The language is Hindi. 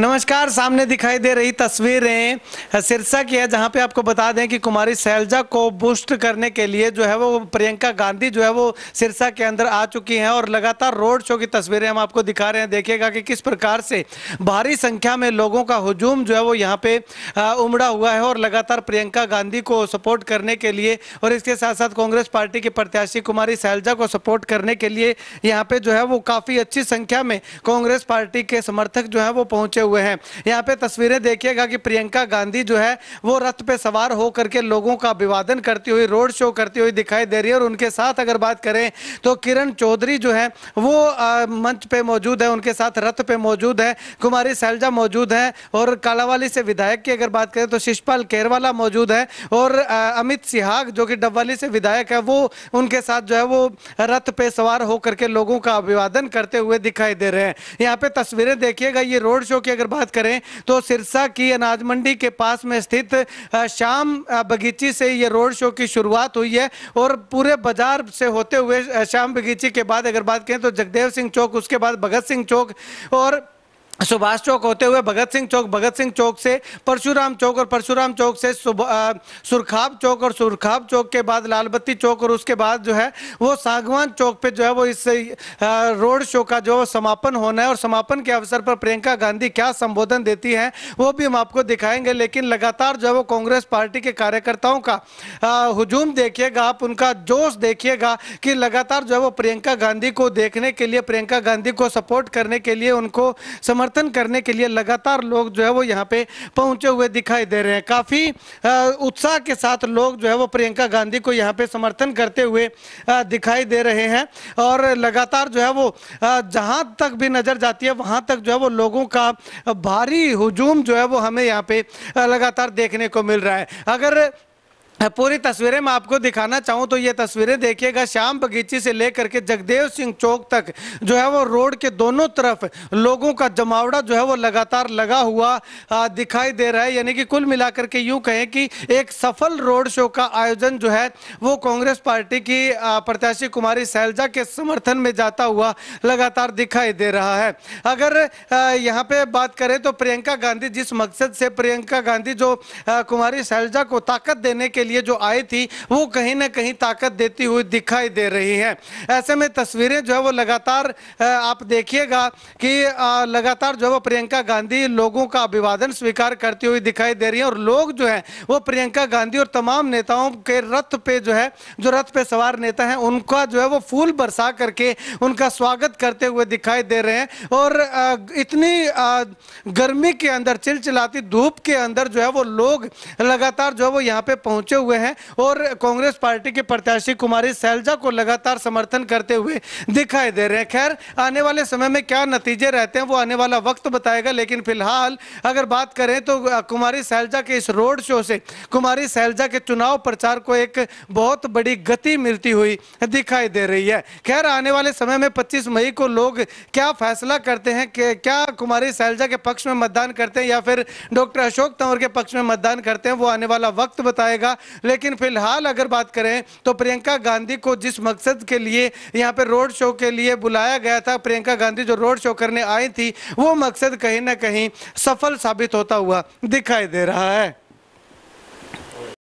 नमस्कार सामने दिखाई दे रही तस्वीरें शीर्षक है जहां पे आपको बता दें कि कुमारी सैलजा को बूस्ट करने के लिए जो है वो प्रियंका गांधी जो है वो सिरसा के अंदर आ चुकी हैं और लगातार रोड शो की तस्वीरें हम आपको दिखा रहे हैं देखिएगा कि किस प्रकार से भारी संख्या में लोगों का हुजूम जो है वो यहाँ पे उमड़ा हुआ है और लगातार प्रियंका गांधी को सपोर्ट करने के लिए और इसके साथ साथ कांग्रेस पार्टी के प्रत्याशी कुमारी सैलजा को सपोर्ट करने के लिए यहाँ पे जो है वो काफ़ी अच्छी संख्या में कांग्रेस पार्टी के समर्थक जो है वो पहुंचे हुए हैं यहाँ पे तस्वीरें देखिएगा कि प्रियंका गांधी जो है वो रथ पे सवार होकर के लोगों का अभिवादन करती हुई रोड शो करती हुई दिखाई दे रही है और उनके साथ अगर बात करें तो किरण चौधरी जो है वो आ, मंच पे मौजूद है उनके साथ रथ पे मौजूद है कुमारी सैलजा मौजूद है और कालावाली से विधायक की अगर बात करें तो शिषपाल केरवाला मौजूद है और आ, अमित सिहाग जो कि डब्वाली से विधायक है वो उनके साथ जो है वो रथ पे सवार होकर के लोगों का अभिवादन करते हुए दिखाई दे रहे हैं यहाँ पे तस्वीरें देखिएगा ये रोड शो के अगर बात करें तो सिरसा की अनाज मंडी के पास में स्थित शाम बगीची से ये रोड शो की शुरुआत हुई है और पूरे बाजार से होते हुए शाम बगीची के बाद अगर बात करें तो जगदेव सिंह चौक उसके बाद भगत सिंह चौक और सुभाष चौक होते हुए भगत सिंह चौक भगत सिंह चौक से परशुराम चौक और परशुराम चौक से सुरखाब चौक और सुरखाब चौक के बाद लालबत्ती चौक और उसके बाद जो है वो सागवान चौक पे जो है वो इस रोड शो का जो समापन होना है और समापन के अवसर पर प्रियंका गांधी क्या संबोधन देती हैं वो भी हम आपको दिखाएंगे लेकिन लगातार जो है वो कांग्रेस पार्टी के कार्यकर्ताओं का हजूम देखिएगा आप उनका जोश देखिएगा कि लगातार जो है वो प्रियंका गांधी को देखने के लिए प्रियंका गांधी को सपोर्ट करने के लिए उनको समर्थन समर्थन करने के लिए लगातार लोग जो है वो यहाँ पे पहुंचे हुए दिखाई दे रहे हैं काफ़ी उत्साह के साथ लोग जो है वो प्रियंका गांधी को यहाँ पे समर्थन करते हुए दिखाई दे रहे हैं और लगातार जो है वो जहाँ तक भी नज़र जाती है वहाँ तक जो है वो लोगों का भारी हजूम जो है वो हमें यहाँ पे लगातार देखने को मिल रहा है अगर पूरी तस्वीरें मैं आपको दिखाना चाहूँ तो ये तस्वीरें देखिएगा श्याम बगीची से लेकर के जगदेव सिंह चौक तक जो है वो रोड के दोनों तरफ लोगों का जमावड़ा जो है वो लगातार लगा हुआ दिखाई दे रहा है यानी कि कुल मिलाकर के यूँ कहें कि एक सफल रोड शो का आयोजन जो है वो कांग्रेस पार्टी की प्रत्याशी कुमारी सैलजा के समर्थन में जाता हुआ लगातार दिखाई दे रहा है अगर यहाँ पे बात करें तो प्रियंका गांधी जिस मकसद से प्रियंका गांधी जो कुमारी सैलजा को ताकत देने के लिए जो आई थी वो कहीं ना कहीं ताकत देती हुई दिखाई दे रही है ऐसे में तस्वीरें जो है वो लगातार आप देखिएगा कि लगातार जो है वो प्रियंका गांधी लोगों का अभिवादन स्वीकार करती हुई दिखाई दे रही है और लोग जो है वो प्रियंका गांधी और तमाम नेताओं के रथ पे जो है जो रथ पे सवार नेता है उनका जो है वो फूल बरसा करके उनका स्वागत करते हुए दिखाई दे रहे हैं और इतनी गर्मी के अंदर चिलचिलाती धूप के अंदर जो है वो लोग लगातार जो है वो यहाँ पे पहुंचे पहुंचे हुए हैं और कांग्रेस पार्टी के प्रत्याशी कुमारी सैलजा को लगातार समर्थन करते हुए दिखाई दे रहे हैं खैर आने वाले समय में क्या नतीजे रहते हैं वो आने वाला वक्त बताएगा लेकिन फिलहाल अगर बात करें तो कुमारी सैलजा के इस रोड शो से कुमारी सैलजा के चुनाव प्रचार को एक बहुत बड़ी गति मिलती हुई दिखाई दे रही है खैर आने वाले समय में पच्चीस मई को लोग क्या फैसला करते हैं कि क्या कुमारी सैलजा के पक्ष में मतदान करते हैं या फिर डॉक्टर अशोक तंवर के पक्ष में मतदान करते हैं वो आने वाला वक्त बताएगा लेकिन फिलहाल अगर बात करें तो प्रियंका गांधी को जिस मकसद के लिए यहाँ पर रोड शो के लिए बुलाया गया था प्रियंका गांधी जो रोड शो करने आई थी वो मकसद कहीं ना कहीं सफल साबित होता हुआ दिखाई दे रहा है